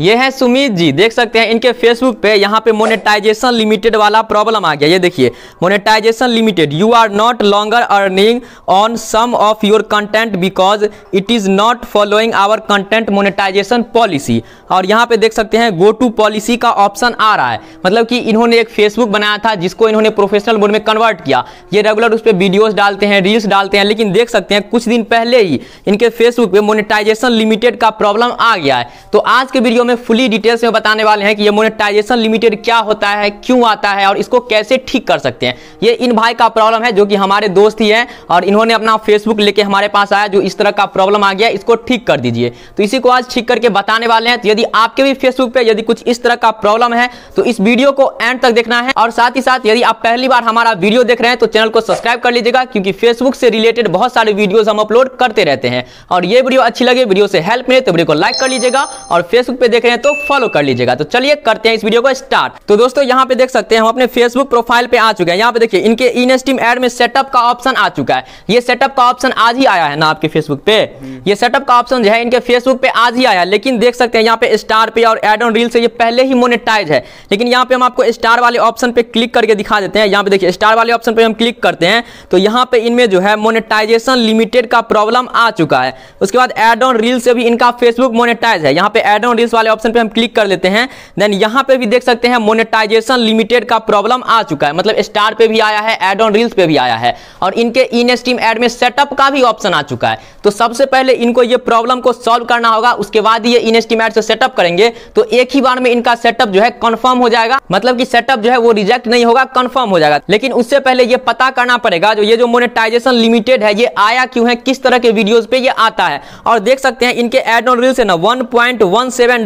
ये है सुमित जी देख सकते हैं इनके फेसबुक पे यहाँ पे मोनेटाइजेशन लिमिटेड वाला प्रॉब्लम आ गया ये देखिए monetisation limited you are not longer earning on some of your content because it is not following our content monetisation policy और यहाँ पे देख सकते हैं गो टू पॉलिसी का ऑप्शन आ रहा है मतलब कि इन्होंने एक फेसबुक बनाया था जिसको इन्होंने प्रोफेशनल मोड में कन्वर्ट किया ये रेगुलर उस पर वीडियोज़ डालते हैं रील्स डालते हैं लेकिन देख सकते हैं कुछ दिन पहले ही इनके फेसबुक पर मोनिटाइजेशन लिमिटेड का प्रॉब्लम आ गया है तो आज के वीडियो में फुली डिटेल्स में बताने वाले हैं कि ये मोनेटाइजेशन लिमिटेड क्या होता है क्यों आता है और इसको कैसे ठीक कर सकते हैं ये इन भाई का प्रॉब्लम है जो कि हमारे दोस्त ही हैं और इन्होंने अपना फेसबुक लेके हमारे पास आया जो इस तरह का प्रॉब्लम आ गया इसको ठीक कर दीजिए तो इसी को आज ठीक करके बताने वाले हैं तो यदि आपके भी फेसबुक पर यदि कुछ इस तरह का प्रॉब्लम है तो इस वीडियो को एंड तक देखना है और साथ ही साथ यदि आप पहली बार हमारा वीडियो देख रहे हैं तो चैनल को सब्सक्राइब कर लीजिएगा क्योंकि फेसबुक से रिलेटेड बहुत सारे वीडियोज हम अपलोड करते रहते हैं और ये वीडियो अच्छी लगे वीडियो से हेल्प मिले तो वीडियो को लाइक कर लीजिएगा और फेसबुक पे देख रहे हैं तो फॉलो कर लीजिएगा तो चलिए करते हैं इस वीडियो को स्टार्ट तो दोस्तों यहाँ पे देख सकते हैं हम अपने फेसबुक प्रोफाइल पे आ चुके हैं यहाँ पे देखिए इनके इन स्टीम एड में सेटअप का ऑप्शन आ चुका है ये सेटअप का ऑप्शन आज ही आया है ना आपके फेसबुक पे ये सेटअप का ऑप्शन जो है इनके फेसबुक पे आज ही आया है लेकिन देख सकते हैं यहाँ पे स्टार पे और एड ऑन रील से ये पहले ही मोनिटाइज है लेकिन यहाँ पे हम आपको स्टार वाले ऑप्शन पे क्लिक करके दिखा देते हैं यहाँ पे देखिए स्टार वाले ऑप्शन पे हम क्लिक करते हैं तो यहाँ पे इनमें जो है मोनिटाइजेशन लिमिटेड का प्रॉब्लम आ चुका है उसके बाद एड ऑन रील से भी इनका फेसबुक मोनिटाइज है यहाँ पे एड ऑन रील्स वाले ऑप्शन पे हम क्लिक कर लेते हैं देन यहाँ पे भी देख सकते हैं मोनेटाइजेशन लिमिटेड का प्रॉब्लम आ चुका है मतलब स्टार पे भी आया है एड ऑन रील्स पे भी आया है और इनके इन स्टीम एड में सेटअप का भी ऑप्शन आ चुका है तो सबसे पहले इनको ये प्रॉब्लम को सॉल्व करना होगा उसके बाद ये इन स्टीम एड से सेटअप करेंगे तो एक ही बार में इनका सेटअप जो है कन्फर्म हो जाएगा मतलब की सेटअप जो है वो रिजेक्ट नहीं होगा कन्फर्म हो जाएगा लेकिन उससे पहले ये पता करना पड़ेगा जो ये जो मोनेटाइजेशन लिमिटेड है ये आया क्यों है किस तरह के वीडियोज पे ये आता है और देख सकते हैं इनके एड ऑन रील्स है ना वन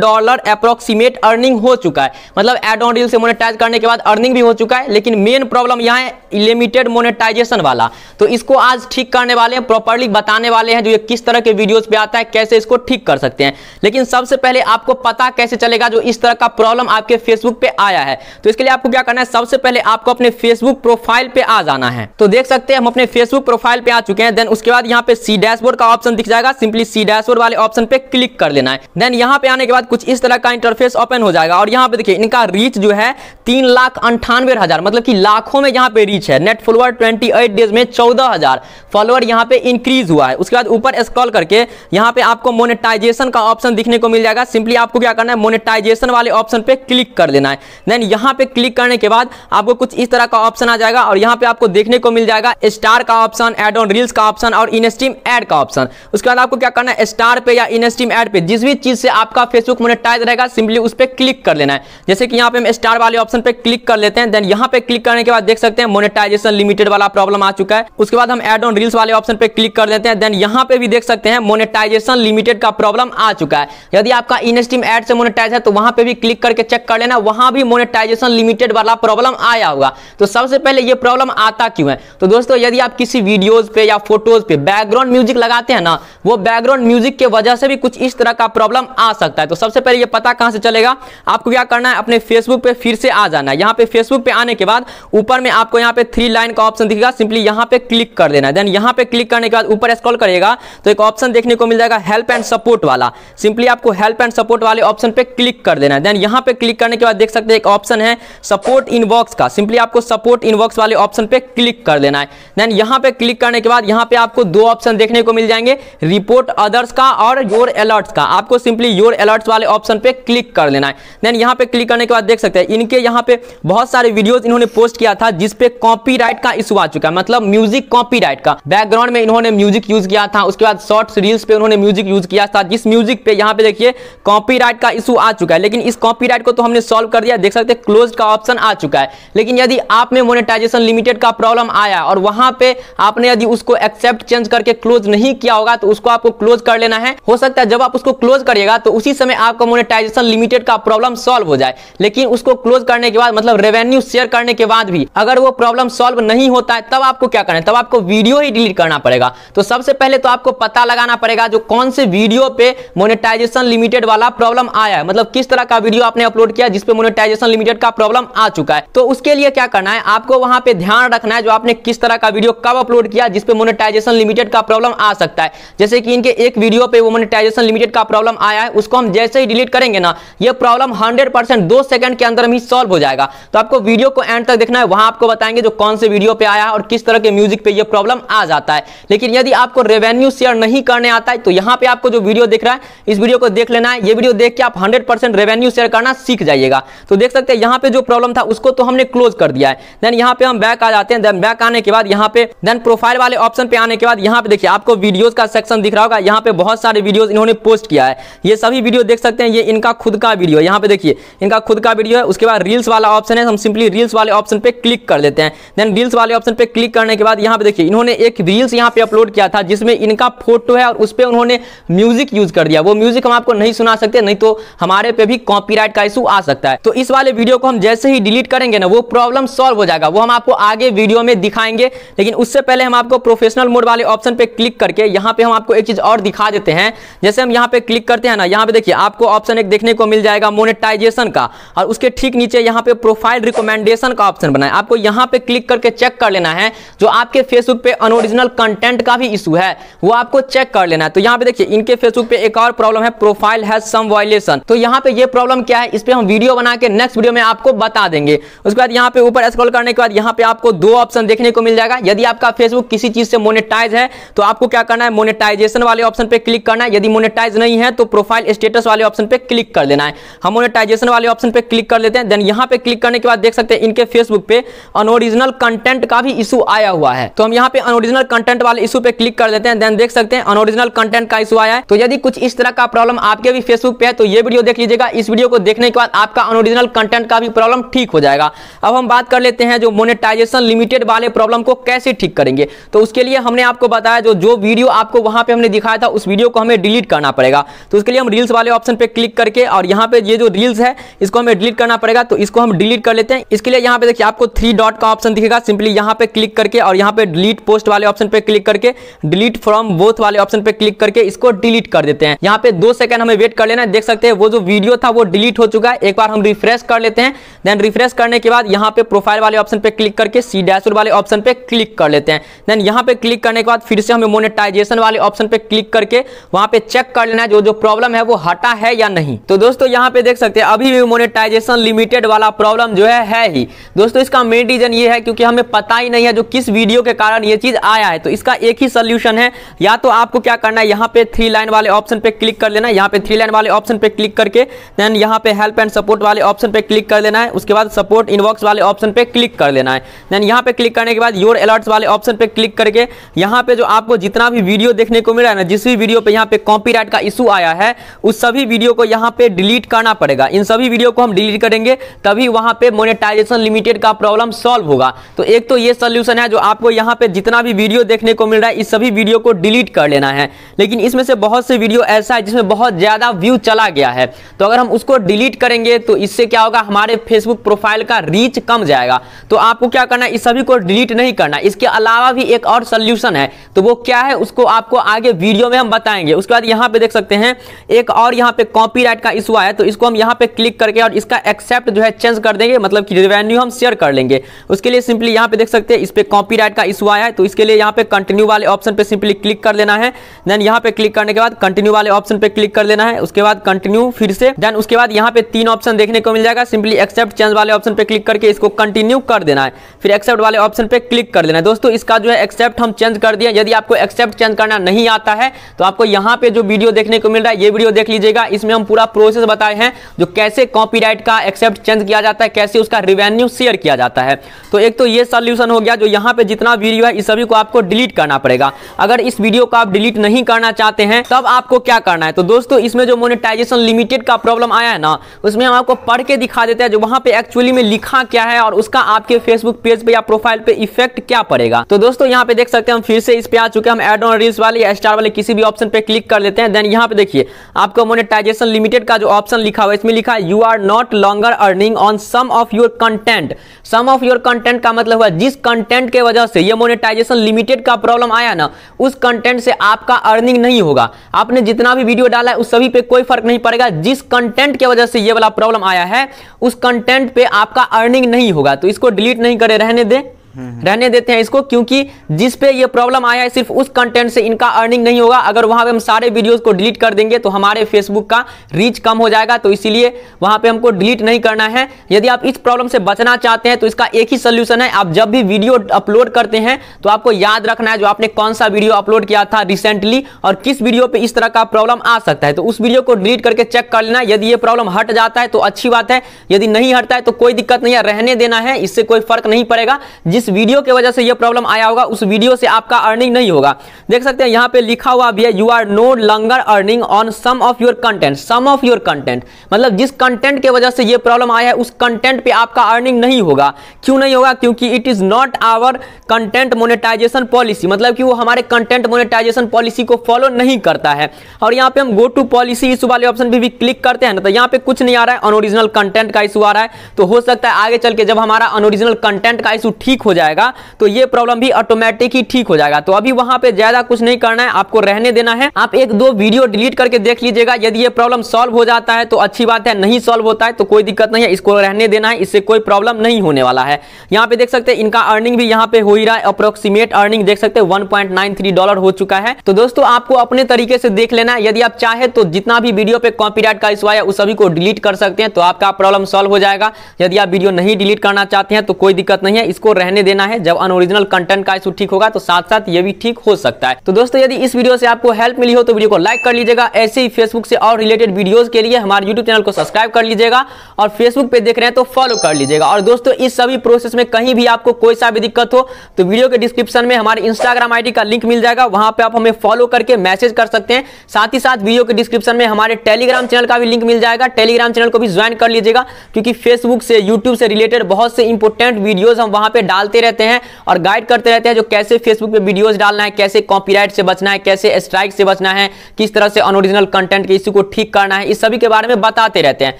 डॉलर अप्रोक्सीमेट अर्निंग हो चुका है मतलब एड ऑन रील से मोनेटाइज करने के बाद अर्निंग भी हो चुका है लेकिन मेन प्रॉब्लम यहाँ है लिमिटेड मोनेटाइजेशन वाला तो इसको आज ठीक करने वाले हैं प्रॉपरली बताने वाले हैं जो ये किस तरह के वीडियोज पे आता है कैसे इसको ठीक कर सकते हैं लेकिन सबसे पहले आपको पता कैसे चलेगा जो इस तरह का प्रॉब्लम आपके फेसबुक पे आया है तो इसके लिए आपको क्या करना है सबसे पहले आपको अपने फेसबुक प्रोफाइल पे आ जाना है तो देख सकते हैं हम अपने फेसबुक प्रोफाइल पे आ चुके हैं देन उसके बाद यहाँ पे सी डैशबोर्ड का ऑप्शन दिख जाएगा सिंपली सी डैशबोर्ड वाले ऑप्शन पे क्लिक कर लेना है देन यहाँ पे आने के बाद कुछ इस तरह का इंटरफेस ओपन हो जाएगा और यहाँ पे देखिए इनका रीच जो है तीन लाख अंठानवे हज़ार मतलब कि लाखों में यहाँ पे रीच है नेट फॉलोअर 28 डेज में चौदह हजार फॉलोअर यहाँ पे इंक्रीज हुआ है उसके बाद ऊपर स्क्रॉल करके यहाँ पे आपको मोनेटाइजेशन का ऑप्शन दिखने को मिल जाएगा सिंपली आपको क्या करना है मोनेटाइजेशन वाले ऑप्शन पे क्लिक कर देना है देन यहाँ पे क्लिक करने के बाद आपको कुछ इस तरह का ऑप्शन आ जाएगा और यहाँ पे आपको देखने को मिल जाएगा स्टार का ऑप्शन एड ऑन रील्स का ऑप्शन और इनस्टीम एड का ऑप्शन उसके बाद आपको क्या करना है स्टार पे या इनस्टीम एड पे जिस भी चीज से आपका फेसबुक ऑलमोस्ट मोनेटाइज रहेगा सिंपली उस पर क्लिक कर लेना है जैसे कि यहाँ पे हम स्टार वाले ऑप्शन पे क्लिक कर लेते हैं देन यहाँ पे क्लिक करने के बाद देख सकते हैं मोनेटाइजेशन लिमिटेड वाला प्रॉब्लम आ चुका है उसके बाद हम एड ऑन रील्स वाले ऑप्शन पे क्लिक कर देते हैं देन यहाँ पे भी देख सकते हैं मोनेटाइजेशन लिमिटेड का प्रॉब्लम आ चुका है यदि आपका इनस्टीम एड से मोनेटाइज है तो वहां पर भी क्लिक करके चेक कर लेना वहां भी मोनेटाइजेशन लिमिटेड वाला प्रॉब्लम आया होगा तो सबसे पहले ये प्रॉब्लम आता क्यों है तो दोस्तों यदि आप किसी वीडियोज पे या फोटोज पे बैकग्राउंड म्यूजिक लगाते हैं ना वो बैकग्राउंड म्यूजिक के वजह से भी कुछ इस तरह का प्रॉब्लम आ सकता है तो सब सबसे पहले ये पता कहाँ से चलेगा आपको क्या करना है अपने फेसबुक पे फिर से आ जाना है यहाँ पे फेसबुक पे आने के बाद ऊपर में आपको यहाँ पे थ्री लाइन का ऑप्शन दिखेगा सिंपली यहाँ पे क्लिक कर देना देन यहाँ पे क्लिक करने के बाद ऊपर स्क्रॉल करिएगा तो एक ऑप्शन देखने को मिल जाएगा हेल्प एंड सपोर्ट वाला सिंपली आपको हेल्प एंड सपोर्ट वाले ऑप्शन पे क्लिक कर देना है देन यहाँ पे क्लिक करने के बाद देख सकते हैं एक ऑप्शन है सपोर्ट इनबॉक्स का सिंपली आपको सपोर्ट इनबॉक्स वाले ऑप्शन पे क्लिक कर देना है देन यहाँ पे क्लिक करने के बाद यहाँ पे आपको दो ऑप्शन देखने को मिल जाएंगे रिपोर्ट अदर्स का और योर अलर्ट्स का आपको सिंपली योर अलर्ट्स वाले वाले ऑप्शन पे क्लिक कर लेना है देन यहाँ पे क्लिक करने के बाद देख सकते हैं इनके यहाँ पे बहुत सारे वीडियोस इन्होंने पोस्ट किया था जिसपे कॉपीराइट का इशू आ चुका है मतलब म्यूजिक कॉपीराइट का बैकग्राउंड में इन्होंने म्यूजिक यूज किया था उसके बाद शॉर्ट्स रील्स पे उन्होंने म्यूजिक यूज किया था जिस म्यूजिक पे यहाँ पे देखिए कॉपीराइट का इशू आ चुका है लेकिन इस कॉपीराइट को तो हमने सॉल्व कर दिया देख सकते हैं क्लोज का ऑप्शन आ चुका है लेकिन यदि आप में मोनेटाइजेशन लिमिटेड का प्रॉब्लम आया और वहां पे आपने यदि उसको एक्सेप्ट चेंज करके क्लोज नहीं किया होगा तो उसको आपको क्लोज कर लेना है हो सकता है जब आप उसको क्लोज करिएगा तो उसी समय आप आपका मोनेटाइजेशन लिमिटेड का प्रॉब्लम सॉल्व हो जाए लेकिन उसको क्लोज करने के बाद मतलब रेवेन्यू शेयर करने के बाद भी अगर वो प्रॉब्लम सॉल्व नहीं होता है तब आपको क्या करना है तब आपको वीडियो ही डिलीट करना पड़ेगा तो सबसे पहले तो आपको पता लगाना पड़ेगा जो कौन से वीडियो पे मोनेटाइजेशन लिमिटेड वाला प्रॉब्लम आया है मतलब किस तरह का वीडियो आपने अपलोड किया जिसपे मोनिटाइजेशन लिमिटेड का प्रॉब्लम आ चुका है तो उसके लिए क्या करना है आपको वहां पर ध्यान रखना है जो आपने किस तरह का वीडियो कब अपलोड किया जिसपे मोनिटाइजेशन लिमिटेड का प्रॉब्लम आ सकता है जैसे कि इनके एक वीडियो पे वो मोनिटाइजेशन लिमिटेड का प्रॉब्लम आया है उसको हम जैसे ही डिलीट करेंगे ना ये प्रॉब्लम 100% दो सेकंड के अंदर ही सॉल्व हो जाएगा तो आपको वीडियो को एंड तक देखना है वहां आपको बताएंगे जो कौन से वीडियो पे आया और किस तरह के म्यूजिक पे ये प्रॉब्लम आ जाता है लेकिन यदि आपको रेवेन्यू शेयर नहीं करने आता है तो यहाँ पे आपको जो वीडियो देख रहा है इस वीडियो को देख लेना है ये वीडियो देख के आप हंड्रेड रेवेन्यू शेयर करना सीख जाइएगा तो देख सकते हैं यहाँ पे जो प्रॉब्लम था उसको तो हमने क्लोज कर दिया है देन यहाँ पे हम बैक आ जाते हैं देन बैक आने के बाद यहाँ पे देन प्रोफाइल वाले ऑप्शन पे आने के बाद यहाँ पे देखिए आपको वीडियो का सेक्शन दिख रहा होगा यहाँ पे बहुत सारे वीडियो इन्होंने पोस्ट किया है ये सभी वीडियो देख देख सकते हैं ये इनका खुद का वीडियो है यहाँ पे देखिए इनका खुद का वीडियो है उसके बाद रील्स वाला ऑप्शन है हम सिंपली रील्स वाले ऑप्शन पे क्लिक कर देते हैं देन रील्स वाले ऑप्शन पे क्लिक करने के बाद यहाँ पे देखिए इन्होंने एक रील्स यहाँ पे अपलोड किया था जिसमें इनका फोटो है और उस पर उन्होंने म्यूजिक यूज कर दिया वो म्यूजिक हम आपको नहीं सुना सकते नहीं तो हमारे पे भी कॉपी का इशू आ सकता है तो इस वाले वीडियो को हम जैसे ही डिलीट करेंगे ना वो प्रॉब्लम सॉल्व हो जाएगा वो हम आपको आगे वीडियो में दिखाएंगे लेकिन उससे पहले हम आपको प्रोफेशनल मोड वाले ऑप्शन पे क्लिक करके यहाँ पे हम आपको एक चीज और दिखा देते हैं जैसे हम यहाँ पे क्लिक करते हैं ना यहाँ पे देखिए आप आपको ऑप्शन एक देखने को मिल जाएगा मोनेटाइजेशन का और उसके ठीक नीचे यहाँ पे प्रोफाइल रिकमेंडेशन का ऑप्शन बनाए आपको यहाँ पे क्लिक करके चेक कर लेना है जो आपके फेसबुक पे अनओरिजिनल कंटेंट का भी इशू है वो आपको चेक कर लेना है तो यहाँ पे देखिए इनके फेसबुक पे एक और प्रॉब्लम है प्रोफाइल हैज सम वायलेशन तो यहाँ पे ये प्रॉब्लम क्या है इस पर हम वीडियो बना के नेक्स्ट वीडियो में आपको बता देंगे उसके बाद यहाँ पे ऊपर स्क्रॉल करने के बाद यहाँ पे आपको दो ऑप्शन देखने को मिल जाएगा यदि आपका फेसबुक किसी चीज से मोनेटाइज है तो आपको क्या करना है मोनेटाइजेशन वाले ऑप्शन पे क्लिक करना है यदि मोनेटाइज नहीं है तो प्रोफाइल स्टेटस वाले वाले ऑप्शन पे क्लिक कर देना है हम मोनेटाइजेशन वाले ऑप्शन पे क्लिक कर लेते हैं देन यहाँ पे क्लिक करने के बाद देख सकते हैं इनके फेसबुक पे अनओरिजिनल कंटेंट का भी इशू आया हुआ है तो हम यहाँ पे अनओरिजिनल कंटेंट वाले इशू पे क्लिक कर देते हैं देन देख सकते हैं अनओरिजिनल कंटेंट का इशू आया है तो यदि कुछ इस तरह का प्रॉब्लम आपके भी फेसबुक पे है तो ये वीडियो देख लीजिएगा इस वीडियो को देखने के बाद आपका अनओरिजिनल कंटेंट का भी प्रॉब्लम ठीक हो जाएगा अब हम बात कर लेते हैं जो मोनेटाइजेशन लिमिटेड वाले प्रॉब्लम को कैसे ठीक करेंगे तो उसके लिए हमने आपको बताया जो जो वीडियो आपको वहां पे हमने दिखाया था उस वीडियो को हमें डिलीट करना पड़ेगा तो उसके लिए हम रील्स वाले ऑप्शन ऑप्शन पे क्लिक करके और यहाँ पे ये जो रील्स है इसको हमें डिलीट करना पड़ेगा तो इसको हम डिलीट कर लेते हैं इसके लिए यहाँ पे देखिए आपको थ्री डॉट का ऑप्शन दिखेगा सिंपली यहाँ पे क्लिक करके और यहाँ पे डिलीट पोस्ट वाले ऑप्शन पे क्लिक करके डिलीट फ्रॉम बोथ वाले ऑप्शन पे क्लिक करके इसको डिलीट कर देते हैं यहाँ पे दो सेकंड हमें वेट कर लेना है देख सकते हैं वो जो वीडियो था वो डिलीट हो चुका है एक बार हम रिफ्रेश कर लेते हैं देन रिफ्रेश करने के बाद यहाँ पे प्रोफाइल वाले ऑप्शन पे क्लिक करके सी डैशबोर्ड वाले ऑप्शन पे क्लिक कर लेते हैं देन यहाँ पे क्लिक करने के बाद फिर से हमें मोनेटाइजेशन वाले ऑप्शन पे क्लिक करके वहाँ पे चेक कर लेना है जो जो प्रॉब्लम है वो हटा है या नहीं तो दोस्तों यहाँ पे देख सकते हैं अभी भी मोनेटाइजेशन लिमिटेड वाला प्रॉब्लम जो है है ही दोस्तों इसका मेन रीजन ये है क्योंकि हमें पता ही नहीं है जो किस वीडियो के कारण ये चीज आया है तो इसका एक ही सोल्यूशन है या तो आपको क्या करना है यहाँ पे थ्री लाइन वाले ऑप्शन पे क्लिक कर लेना है यहाँ पे थ्री लाइन वाले ऑप्शन पे क्लिक करके देन यहाँ पे हेल्प एंड सपोर्ट वाले ऑप्शन पे क्लिक कर लेना है उसके बाद सपोर्ट इनबॉक्स वाले ऑप्शन पे क्लिक कर लेना है देन यहाँ पे क्लिक करने के बाद योर अलर्ट्स वाले ऑप्शन पे क्लिक करके यहाँ पे जो आपको जितना भी वीडियो देखने को मिला है ना जिस भी वीडियो पे यहाँ पे कॉपीराइट का इशू आया है उस सभी वीडियो को यहाँ पे डिलीट करना पड़ेगा इन सभी वीडियो को हम डिलीट करेंगे तभी वहाँ पे मोनेटाइजेशन लिमिटेड का प्रॉब्लम सॉल्व होगा तो एक तो ये सोल्यूशन है जो आपको यहाँ पे जितना भी वीडियो देखने को मिल रहा है इस सभी वीडियो को डिलीट कर लेना है लेकिन इसमें से बहुत से वीडियो ऐसा है जिसमें बहुत ज़्यादा व्यू चला गया है तो अगर हम उसको डिलीट करेंगे तो इससे क्या होगा हमारे फेसबुक प्रोफाइल का रीच कम जाएगा तो आपको क्या करना है इस सभी को डिलीट नहीं करना इसके अलावा भी एक और सोल्यूशन है तो वो क्या है उसको आपको आगे वीडियो में हम बताएंगे उसके बाद यहाँ पे देख सकते हैं एक और यहाँ पे कॉपीराइट का इशू आया तो इसको हम यहाँ पे क्लिक करके और इसका एक्सेप्ट जो है चेंज कर देंगे मतलब कि रेवेन्यू हम शेयर कर लेंगे उसके लिए सिंपली यहाँ पे देख सकते हैं इस पर कॉपी का इशू आया है तो इसके लिए यहाँ पे कंटिन्यू वाले ऑप्शन पे सिंपली क्लिक कर लेना है देन यहाँ पे क्लिक करने के बाद कंटिन्यू वाले ऑप्शन पे क्लिक कर लेना है उसके बाद कंटिन्यू फिर से देन उसके बाद यहाँ पे तीन ऑप्शन देखने को मिल जाएगा सिंपली एक्सेप्ट चेंज वाले ऑप्शन पे क्लिक करके इसको कंटिन्यू कर देना है फिर एक्सेप्ट वाले ऑप्शन पे क्लिक कर देना है दोस्तों इसका जो है एक्सेप्ट हम चेंज कर दिया यदि आपको एक्सेप्ट चेंज करना नहीं आता है तो आपको यहाँ पे जो वीडियो देखने को मिल रहा है ये वीडियो देख लीजिएगा इसमें हम पूरा प्रोसेस बताए हैं जो कैसे कॉपीराइट का एक्सेप्ट चेंज किया जाता है कैसे उसका रिवेन्यू शेयर किया जाता है तो एक तो ये सोल्यूशन हो गया जो यहाँ पे जितना वीडियो है इस सभी को आपको डिलीट करना पड़ेगा अगर इस वीडियो को आप डिलीट नहीं करना चाहते हैं तब आपको क्या करना है तो दोस्तों इसमें जो मोनिटाइजेशन लिमिटेड का प्रॉब्लम आया है ना उसमें हम आपको पढ़ के दिखा देते हैं जो वहाँ पे एक्चुअली में लिखा क्या है और उसका आपके फेसबुक पेज पे या प्रोफाइल पे इफेक्ट क्या पड़ेगा तो दोस्तों यहाँ पे देख सकते हैं हम फिर से इस पे आ चुके हम एड ऑन रील्स वाले या स्टार वाले किसी भी ऑप्शन पे क्लिक कर लेते हैं देन यहाँ पे देखिए आपको मोनिटाइज मोनेटाइजेशन लिमिटेड का जो ऑप्शन लिखा हुआ है इसमें लिखा है you are not longer earning on some of your content some of your content का मतलब हुआ जिस कंटेंट के वजह से ये मोनेटाइजेशन लिमिटेड का प्रॉब्लम आया ना उस कंटेंट से आपका अर्निंग नहीं होगा आपने जितना भी वीडियो डाला है उस सभी पे कोई फर्क नहीं पड़ेगा जिस कंटेंट के वजह से ये वाला प्रॉब्लम आया है उस कंटेंट पे आपका अर्निंग नहीं होगा तो इसको डिलीट नहीं करे रहने दे हम्म। रहने देते हैं इसको क्योंकि जिस पे ये प्रॉब्लम आया है सिर्फ उस कंटेंट से इनका अर्निंग नहीं होगा अगर वहाँ पे हम सारे वीडियोस को डिलीट कर देंगे तो हमारे फेसबुक का रीच कम हो जाएगा तो इसीलिए वहाँ पे हमको डिलीट नहीं करना है यदि आप इस प्रॉब्लम से बचना चाहते हैं तो इसका एक ही सोल्यूशन है आप जब भी वीडियो अपलोड करते हैं तो आपको याद रखना है जो आपने कौन सा वीडियो अपलोड किया था रिसेंटली और किस वीडियो पर इस तरह का प्रॉब्लम आ सकता है तो उस वीडियो को डिलीट करके चेक कर लेना यदि ये प्रॉब्लम हट जाता है तो अच्छी बात है यदि नहीं हटता है तो कोई दिक्कत नहीं है रहने देना है इससे कोई फर्क नहीं पड़ेगा जिस वीडियो वीडियो की वजह से यह प्रॉब्लम आया होगा उस वीडियो से आपका अर्निंग नहीं होगा देख सकते हैं यहाँ पे लिखा हुआ भी है you are no longer earning on some of your content some of your content मतलब जिस कंटेंट की वजह से यह प्रॉब्लम आया है उस कंटेंट पे आपका अर्निंग नहीं होगा क्यों नहीं होगा क्योंकि it is not our content monetization policy मतलब कि वो हमारे कंटेंट मोनिटाइजेशन पॉलिसी को फॉलो नहीं करता है और यहाँ पे हम गो टू पॉलिसी इस वाले ऑप्शन भी, भी क्लिक करते हैं ना तो यहाँ पे कुछ नहीं आ रहा है अनओरिजिनल कंटेंट का इशू आ रहा है तो हो सकता है आगे चल के जब हमारा अनओरिजिनल कंटेंट का इशू ठीक हो जाएगा जाएगा तो ये प्रॉब्लम भी ऑटोमेटिक ही ठीक हो जाएगा तो अभी वहां पे ज्यादा कुछ नहीं करना है आपको रहने देना है आप एक दो वीडियो डिलीट करके देख लीजिएगा यदि ये प्रॉब्लम सॉल्व हो जाता है तो अच्छी बात है नहीं सॉल्व होता है तो कोई दिक्कत नहीं है इसको रहने देना है इससे कोई प्रॉब्लम नहीं होने वाला है यहाँ पे देख सकते हैं इनका अर्निंग भी यहाँ पे हो ही रहा है अप्रोक्सीमेट अर्निंग देख सकते वन 1.93 डॉलर हो चुका है तो दोस्तों आपको अपने तरीके से देख लेना है यदि आप चाहे तो जितना भी वीडियो पे कॉपीराइट का इशू आया उस सभी को डिलीट कर सकते हैं तो आपका प्रॉब्लम सॉल्व हो जाएगा यदि आप वीडियो नहीं डिलीट करना चाहते हैं तो कोई दिक्कत नहीं है इसको रहने देना है जब अनओरिजिनल कंटेंट का इशू ठीक होगा तो साथ साथ ये भी ठीक हो सकता है तो दोस्तों यदि इस वीडियो से आपको हेल्प मिली हो तो वीडियो को लाइक कर लीजिएगा ऐसे ही फेसबुक से और रिलेटेड वीडियोज के लिए हमारे यूट्यूब चैनल को सब्सक्राइब कर लीजिएगा और फेसबुक पे देख रहे हैं तो फॉलो कर लीजिएगा और दोस्तों इस सभी प्रोसेस में कहीं भी आपको कोई सा भी दिक्कत हो तो वीडियो के डिस्क्रिप्शन में हमारे इंस्टाग्राम आई का लिंक मिल जाएगा वहां पर आप हमें फॉलो करके मैसेज कर सकते हैं साथ ही साथ वीडियो के डिस्क्रिप्शन में हमारे टेलीग्राम चैनल का भी लिंक मिल जाएगा टेलीग्राम चैनल को भी ज्वाइन कर लीजिएगा क्योंकि फेसबुक से यूट्यूब से रिलेटेड बहुत से इंपोर्टेंट वीडियोज हम वहां पर डालते रहते रहते हैं और गाइड करते रहते हैं जो कैसे फेसबुक पे वीडियोस डालना है कैसे कॉपीराइट से बचना है कैसे स्ट्राइक से बचना है किस तरह से अनओरिजिनल कंटेंट के इश्यू को ठीक करना है इस सभी के बारे में बताते रहते हैं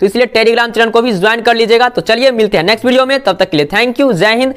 तो इसलिए टेलीग्राम चैनल को भी ज्वाइन कर लीजिएगा तो चलिए मिलते हैं नेक्स्ट वीडियो में तब तक के लिए थैंक यू जय हिंद